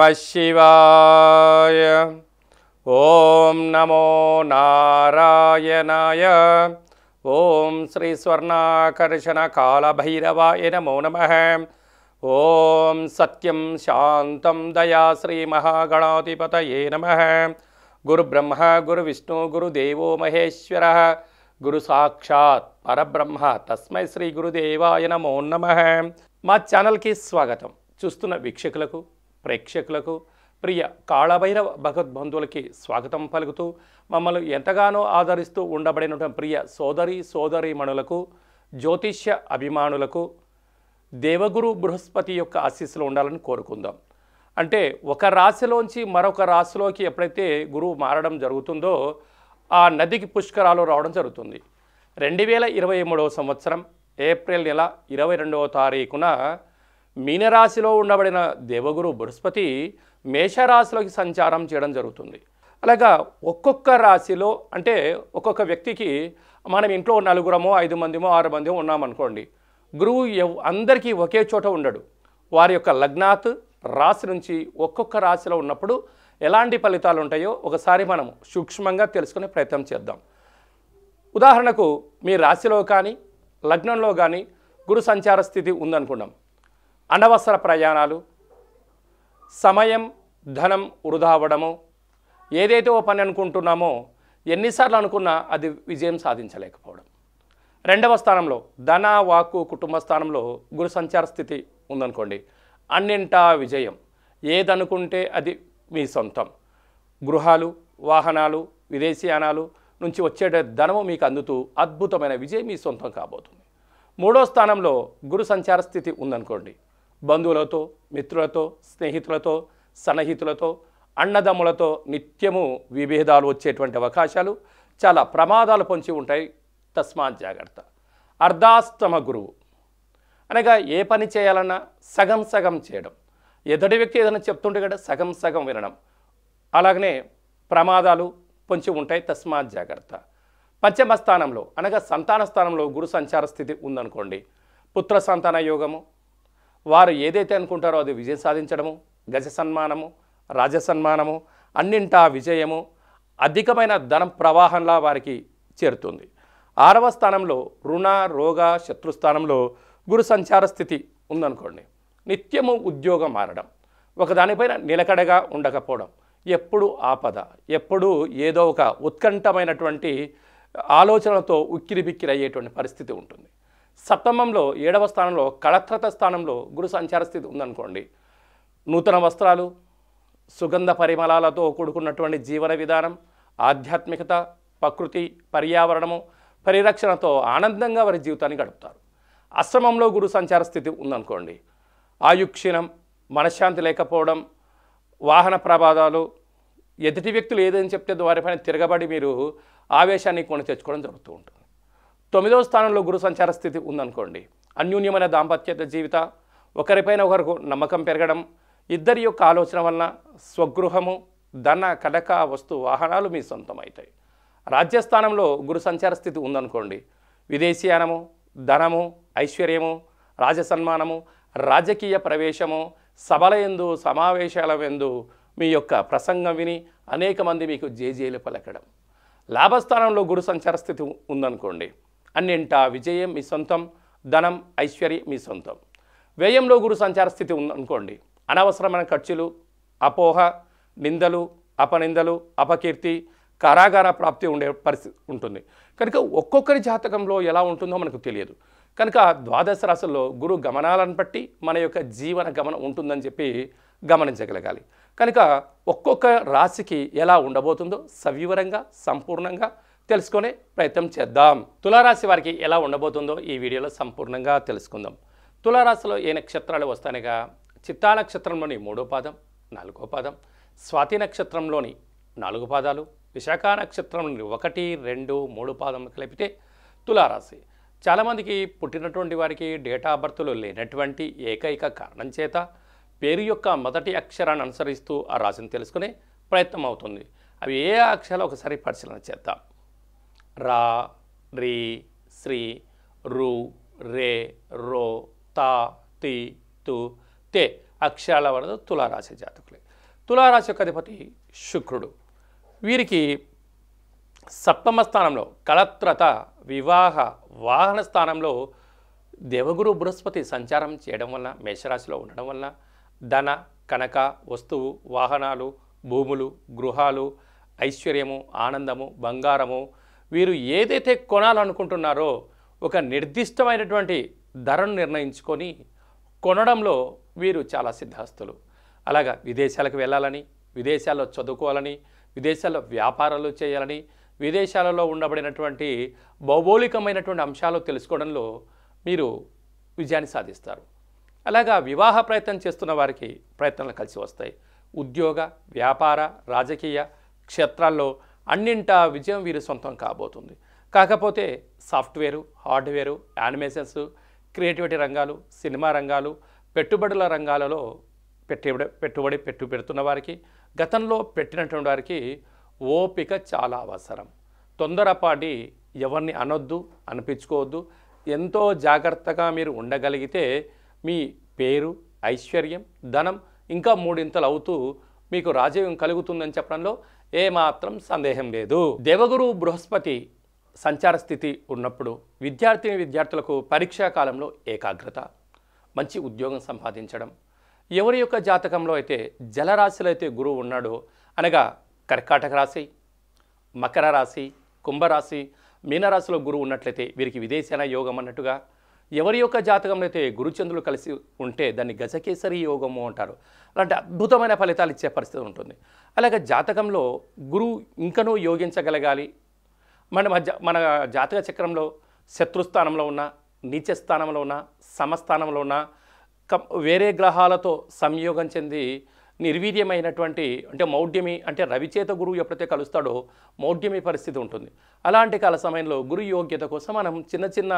నమ శివాయ ఓం నమో నారాయణాయ ఓం శ్రీ స్వర్ణాకర్షణ కాళభైరవాయ నమో నమ ఓం సత్యం శాంతం దయా శ్రీ మహాగణాధిపతయే నమ గురుబ్రహ్మ గురువిష్ణు గురుదేవో మహేశ్వర గురు సాక్షాత్ పరబ్రహ్మ తస్మై శ్రీ గురుదేవాయ నమో నమ మా ఛానల్కి స్వాగతం చూస్తున్న వీక్షకులకు ప్రేక్షకులకు ప్రియ కాళభైరవ భగవద్బంధువులకి స్వాగతం పలుకుతూ మమ్మల్ని ఎంతగానో ఆదరిస్తూ ఉండబడిన ప్రియ సోదరి సోదరీమణులకు జ్యోతిష్య అభిమానులకు దేవగురు బృహస్పతి యొక్క ఆశీస్సులు ఉండాలని కోరుకుందాం అంటే ఒక రాశిలోంచి మరొక రాశిలోకి ఎప్పుడైతే గురువు మారడం జరుగుతుందో ఆ నదికి పుష్కరాలు రావడం జరుగుతుంది రెండు వేల ఇరవై మూడవ సంవత్సరం ఏప్రిల్ నెల ఇరవై రెండవ తారీఖున మీనరాశిలో ఉండబడిన దేవగురు బృహస్పతి మేషరాశిలోకి సంచారం చేయడం జరుగుతుంది అలాగా ఒక్కొక్క రాశిలో అంటే ఒక్కొక్క వ్యక్తికి మనం ఇంట్లో నలుగురమో ఐదు మందిమో ఆరు మందిమో ఉన్నామనుకోండి గురువు అందరికీ ఒకే చోట ఉండడు వారి యొక్క లగ్నాత్ రాశి నుంచి ఒక్కొక్క రాశిలో ఉన్నప్పుడు ఎలాంటి ఫలితాలు ఉంటాయో ఒకసారి మనం సూక్ష్మంగా తెలుసుకునే ప్రయత్నం చేద్దాం ఉదాహరణకు మీ రాశిలో కానీ లగ్నంలో కానీ గురు సంచార స్థితి ఉందనుకున్నాం అనవసర ప్రయాణాలు సమయం ధనం వృధా అవ్వడము ఏదైతే ఓ పని అనుకుంటున్నామో ఎన్నిసార్లు అనుకున్నా అది విజయం సాధించలేకపోవడం రెండవ స్థానంలో ధన వాక్కు కుటుంబ స్థానంలో గురు సంచార స్థితి ఉందనుకోండి అన్నింటా విజయం ఏదనుకుంటే అది మీ సొంతం గృహాలు వాహనాలు విదేశీయానాలు నుంచి వచ్చే ధనము మీకు అందుతూ అద్భుతమైన విజయం మీ సొంతం కాబోతుంది మూడో స్థానంలో గురు సంచార స్థితి ఉందనుకోండి బంధువులతో మిత్రులతో స్నేహితులతో సన్నిహితులతో అన్నదమ్ములతో నిత్యము విభేదాలు వచ్చేటువంటి అవకాశాలు చాలా ప్రమాదాలు పొంచి ఉంటాయి తస్మాత్ జాగ్రత్త అర్ధాస్తమ గురువు అనగా ఏ పని చేయాలన్నా సగం సగం చేయడం ఎదుటి వ్యక్తి ఏదైనా చెప్తుంటే కదా సగం సగం వినడం అలాగనే ప్రమాదాలు పొంచి ఉంటాయి తస్మాత్ జాగ్రత్త పంచమ స్థానంలో అనగా సంతాన స్థానంలో గురు సంచార స్థితి ఉందనుకోండి పుత్ర సంతాన యోగము వారు ఏదైతే అనుకుంటారో అది విజయం సాధించడము గజ సన్మానము రాజ సన్మానము అన్నింటా విజయము అధికమైన ధనం ప్రవాహంలా వారికి చేరుతుంది ఆరవ స్థానంలో రుణ రోగ శత్రుస్థానంలో గురు సంచార స్థితి ఉందనుకోండి నిత్యము ఉద్యోగం మారడం ఒకదానిపైన నిలకడగా ఉండకపోవడం ఎప్పుడు ఆపద ఎప్పుడు ఏదో ఒక ఉత్కంఠమైనటువంటి ఆలోచనలతో ఉక్కిరిబిక్కిరి అయ్యేటువంటి పరిస్థితి ఉంటుంది సప్తమంలో ఏడవ స్థానంలో కళత్రత స్థానంలో గురు సంచార స్థితి ఉందనుకోండి నూతన వస్త్రాలు సుగంధ పరిమళాలతో కూడుకున్నటువంటి జీవన విధానం ఆధ్యాత్మికత ప్రకృతి పర్యావరణము పరిరక్షణతో ఆనందంగా వారి జీవితాన్ని గడుపుతారు అశ్రమంలో గురు సంచార స్థితి ఉందనుకోండి ఆయుక్షీణం మనశ్శాంతి లేకపోవడం వాహన ప్రమాదాలు ఎదుటి వ్యక్తులు ఏదని చెప్తే వారిపైన తిరగబడి మీరు ఆవేశాన్ని కొని తెచ్చుకోవడం జరుగుతూ ఉంటుంది తొమ్మిదవ స్థానంలో గురు సంచార స్థితి ఉందనుకోండి అన్యూన్యమైన దాంపత్య జీవిత ఒకరిపైన ఒకరికి నమ్మకం పెరగడం ఇద్దరి యొక్క ఆలోచన వలన స్వగృహము ధన కడక వస్తు వాహనాలు మీ సొంతమవుతాయి రాజ్యస్థానంలో గురు సంచార స్థితి ఉందనుకోండి విదేశీయానము ధనము ఐశ్వర్యము రాజసన్మానము రాజకీయ ప్రవేశము సభల ఎందు సమావేశాల ఎందు మీ యొక్క ప్రసంగం విని అనేక మంది మీకు జేజేలు పలకడం లాభస్థానంలో గురు సంచార స్థితి ఉందనుకోండి అన్నింట విజయం మీ సొంతం ధనం ఐశ్వర్యం మీ సొంతం వ్యయంలో గురు సంచార స్థితి ఉందనుకోండి అనవసరమైన ఖర్చులు అపోహ నిందలు అపనిందలు అపకీర్తి కారాగార ప్రాప్తి ఉండే పరిస్థితి ఉంటుంది కనుక ఒక్కొక్కరి జాతకంలో ఎలా ఉంటుందో మనకు తెలియదు కనుక ద్వాదశ రాశుల్లో గురు గమనాలను బట్టి మన యొక్క జీవన గమనం ఉంటుందని చెప్పి గమనించగలగాలి కనుక ఒక్కొక్క రాశికి ఎలా ఉండబోతుందో సవివరంగా సంపూర్ణంగా తెలుసుకునే ప్రయత్నం చేద్దాం తులారాశి వారికి ఎలా ఉండబోతుందో ఈ వీడియోలో సంపూర్ణంగా తెలుసుకుందాం తులారాశిలో ఏ నక్షత్రాలు వస్తానగా చిత్తా నక్షత్రంలోని మూడో పాదం నాలుగో పాదం స్వాతి నక్షత్రంలోని నాలుగు పాదాలు విశాఖ నక్షత్రంలోని ఒకటి రెండు మూడు పాదం కలిపితే తులారాశి చాలామందికి పుట్టినటువంటి వారికి డేట్ ఆఫ్ బర్త్లో లేనటువంటి ఏకైక కారణం చేత పేరు యొక్క మొదటి అక్షరాన్ని అనుసరిస్తూ ఆ రాశిని తెలుసుకునే ప్రయత్నం అవుతుంది అవి ఏ అక్షరాలు ఒకసారి పరిశీలన చేద్దాం రా రీ శ్రీ రు రే రో తా తి తు తే అక్షరాల వరద తులారాశి జాతకులే తులారాశి యొక్క అధిపతి శుక్రుడు వీరికి సప్తమ స్థానంలో కలత్రత వివాహ వాహన స్థానంలో దేవగురు బృహస్పతి సంచారం చేయడం వలన మేషరాశిలో ఉండడం వలన ధన కనక వస్తువు వాహనాలు భూములు గృహాలు ఐశ్వర్యము ఆనందము బంగారము వీరు ఏదైతే కొనాలనుకుంటున్నారో ఒక నిర్దిష్టమైనటువంటి ధరను నిర్ణయించుకొని కొనడంలో వీరు చాలా సిద్ధాస్తులు అలాగా విదేశాలకు వెళ్ళాలని విదేశాల్లో చదువుకోవాలని విదేశాల్లో వ్యాపారాలు చేయాలని విదేశాలలో ఉండబడినటువంటి భౌగోళికమైనటువంటి అంశాలు తెలుసుకోవడంలో మీరు విజయాన్ని సాధిస్తారు అలాగా వివాహ ప్రయత్నం చేస్తున్న వారికి ప్రయత్నాలు కలిసి వస్తాయి ఉద్యోగ వ్యాపార రాజకీయ క్షేత్రాల్లో అన్నింట విజయం వీరి సొంతం కాబోతుంది కాకపోతే సాఫ్ట్వేరు హార్డ్వేరు యానిమేషన్స్ క్రియేటివిటీ రంగాలు సినిమా రంగాలు పెట్టుబడుల రంగాలలో పెట్టుబడి పెట్టుబడి పెట్టు పెడుతున్న వారికి గతంలో పెట్టినటువంటి వారికి ఓపిక చాలా అవసరం తొందరపాటి ఎవరిని అనొద్దు అనిపించుకోవద్దు ఎంతో జాగ్రత్తగా మీరు ఉండగలిగితే మీ పేరు ఐశ్వర్యం ధనం ఇంకా మూడింతలు అవుతూ మీకు రాజవ్యం కలుగుతుందని చెప్పడంలో ఏమాత్రం సందేహం లేదు దేవగురు బృహస్పతి సంచార స్థితి ఉన్నప్పుడు విద్యార్థిని విద్యార్థులకు పరీక్షా కాలంలో ఏకాగ్రత మంచి ఉద్యోగం సంపాదించడం ఎవరి యొక్క జాతకంలో అయితే జలరాశిలో అయితే గురువు ఉన్నాడో అనగా కర్కాటక రాశి మకర రాశి కుంభరాశి మీనరాశిలో గురువు ఉన్నట్లయితే వీరికి విదేశాన యోగం అన్నట్టుగా ఎవరి యొక్క జాతకంలో అయితే గురుచంద్రులు కలిసి ఉంటే దాన్ని గజకేసరి యోగము అంటారు అలాంటి అద్భుతమైన ఫలితాలు ఇచ్చే పరిస్థితి ఉంటుంది అలాగే జాతకంలో గురువు ఇంకనూ యోగించగలగాలి మన మన జాతక చక్రంలో శత్రుస్థానంలో ఉన్న నీచ స్థానంలో ఉన్న సమస్థానంలో ఉన్న వేరే గ్రహాలతో సంయోగం చెంది నిర్వీర్యమైనటువంటి అంటే మౌఢ్యమి అంటే రవిచేత గురువు ఎప్పుడైతే కలుస్తాడో మౌఢ్యమి పరిస్థితి ఉంటుంది అలాంటి కాల సమయంలో గురు యోగ్యత కోసం మనం చిన్న చిన్న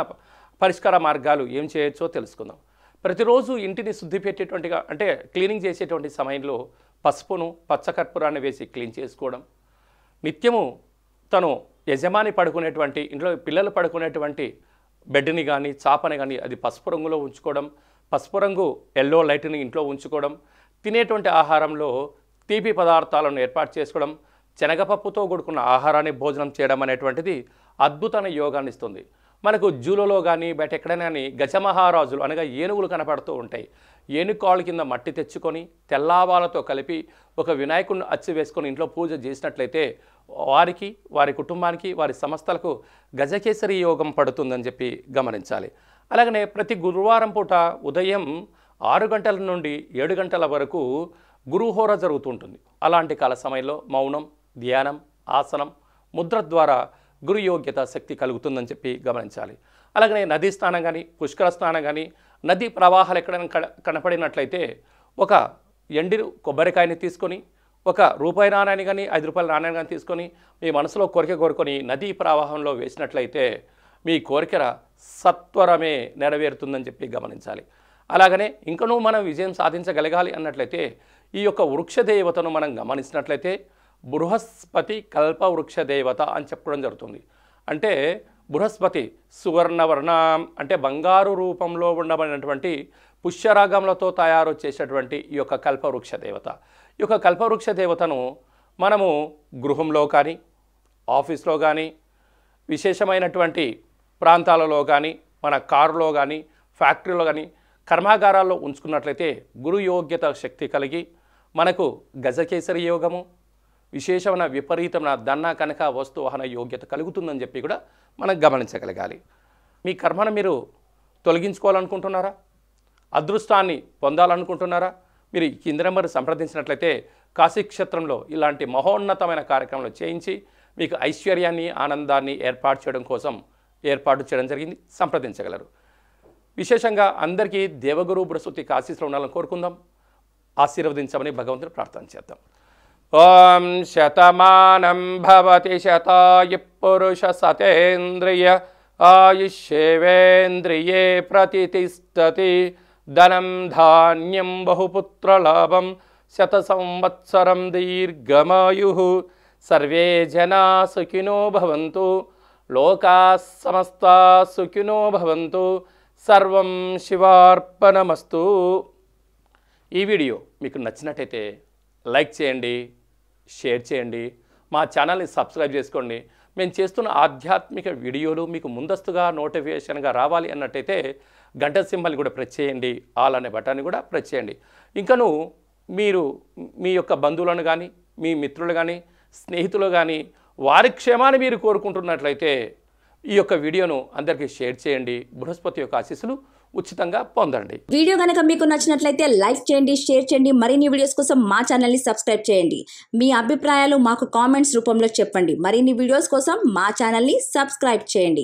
పరిష్కార మార్గాలు ఏం చేయొచ్చో తెలుసుకుందాం ప్రతిరోజు ఇంటిని శుద్ధి పెట్టేటువంటిగా అంటే క్లీనింగ్ చేసేటువంటి సమయంలో పసుపును పచ్చకర్పూరాన్ని వేసి క్లీన్ చేసుకోవడం నిత్యము తను యజమాని పడుకునేటువంటి ఇంట్లో పిల్లలు పడుకునేటువంటి బెడ్ని కానీ చాపని కానీ అది పసుపు రంగులో ఉంచుకోవడం పసుపు రంగు ఎల్లో లైట్ని ఇంట్లో ఉంచుకోవడం తినేటువంటి ఆహారంలో తీపి పదార్థాలను ఏర్పాటు చేసుకోవడం శనగపప్పుతో కూడుకున్న ఆహారాన్ని భోజనం చేయడం అనేటువంటిది అద్భుతమైన యోగాన్ని ఇస్తుంది మనకు జూలలో కానీ బయట ఎక్కడైనా కానీ గజమహారాజులు అనగా ఏనుగులు కనపడుతూ ఉంటాయి ఏనుకాళ్ళ కింద మట్టి తెచ్చుకొని తెల్లావాలతో కలిపి ఒక వినాయకుడిని అచ్చి వేసుకొని ఇంట్లో పూజ చేసినట్లయితే వారికి వారి కుటుంబానికి వారి సంస్థలకు గజకేసరి యోగం పడుతుందని చెప్పి గమనించాలి అలాగనే ప్రతి గురువారం పూట ఉదయం ఆరు గంటల నుండి ఏడు గంటల వరకు గురుహోర జరుగుతుంటుంది అలాంటి కాల సమయంలో మౌనం ధ్యానం ఆసనం ముద్ర ద్వారా గురు యోగ్యత శక్తి కలుగుతుందని చెప్పి గమనించాలి అలాగనే నదీ స్నానం కానీ పుష్కర స్నానం కానీ నదీ ప్రవాహాలు ఎక్కడైనా కనపడినట్లయితే ఒక ఎండి కొబ్బరికాయని తీసుకొని ఒక రూపాయి నాణ్యాన్ని కానీ ఐదు రూపాయల నాణ్యాన్ని కానీ తీసుకొని మీ మనసులో కోరిక కోరుకొని నదీ ప్రవాహంలో వేసినట్లయితే మీ కోరిక సత్వరమే నెరవేరుతుందని చెప్పి గమనించాలి అలాగనే ఇంకనూ మనం విజయం సాధించగలగాలి అన్నట్లయితే ఈ యొక్క వృక్ష దేవతను మనం గమనించినట్లయితే బృహస్పతి కల్ప వృక్ష దేవత అని చెప్పడం జరుగుతుంది అంటే బృహస్పతి సువర్ణవర్ణం అంటే బంగారు రూపంలో ఉండబడినటువంటి పుష్యరాగంలతో తయారు చేసేటువంటి ఈ యొక్క కల్పవృక్ష దేవత ఈ యొక్క కల్పవృక్ష దేవతను మనము గృహంలో కానీ ఆఫీస్లో కానీ విశేషమైనటువంటి ప్రాంతాలలో కానీ మన కారులో కానీ ఫ్యాక్టరీలో కానీ కర్మాగారాల్లో ఉంచుకున్నట్లయితే గురు యోగ్యత శక్తి కలిగి మనకు గజకేసరి యోగము విశేషమైన విపరీతమైన దన్న కనుక వస్తువాహన యోగ్యత కలుగుతుందని చెప్పి కూడా మనం గమనించగలగాలి మీ కర్మను మీరు తొలగించుకోవాలనుకుంటున్నారా అదృష్టాన్ని పొందాలనుకుంటున్నారా మీరు కింద నెంబర్ సంప్రదించినట్లయితే కాశీక్షేత్రంలో ఇలాంటి మహోన్నతమైన కార్యక్రమాలు చేయించి మీకు ఐశ్వర్యాన్ని ఆనందాన్ని ఏర్పాటు చేయడం కోసం ఏర్పాటు చేయడం జరిగింది సంప్రదించగలరు విశేషంగా అందరికీ దేవగురు బృహస్పతి ఆశీస్సులు ఉండాలని కోరుకుందాం ఆశీర్వదించమని భగవంతుని ప్రార్థన చేద్దాం ఓం శతమానం భవతి శతాయు పురుష సతేంద్రియ ఆయుష్యేవేంద్రియే ప్రతిష్టతి ధనం ధాన్యం బహుపుత్రలాభం శత సంవత్సరం దీర్ఘమాయు సర్వే జనా సుఖినో భవంతు లోకా సమస్త సుఖినో భవంతు సర్వం శివార్పణమస్తు ఈ వీడియో మీకు నచ్చినట్టయితే లైక్ చేయండి షేర్ చేయండి మా ఛానల్ని సబ్స్క్రైబ్ చేసుకోండి మేము చేస్తున్న ఆధ్యాత్మిక వీడియోలు మీకు ముందస్తుగా నోటిఫికేషన్గా రావాలి అన్నట్టయితే గంట సింబల్ని కూడా ప్రెస్ చేయండి ఆల్ అనే బటన్ని కూడా ప్రెస్ చేయండి ఇంకను మీరు మీ యొక్క బంధువులను కానీ మీ మిత్రులు కానీ స్నేహితులు కానీ వారి క్షేమాన్ని మీరు కోరుకుంటున్నట్లయితే ఈ యొక్క వీడియోను అందరికీ షేర్ చేయండి బృహస్పతి యొక్క ఆశీస్సులు ఉచితంగా పొందండి వీడియో కనుక మీకు నచ్చినట్లయితే లైక్ చేయండి షేర్ చేయండి మరిన్ని వీడియోస్ కోసం మా ఛానల్ని సబ్స్క్రైబ్ చేయండి మీ అభిప్రాయాలు మాకు కామెంట్స్ రూపంలో చెప్పండి మరిన్ని వీడియోస్ కోసం మా ఛానల్ని సబ్స్క్రైబ్ చేయండి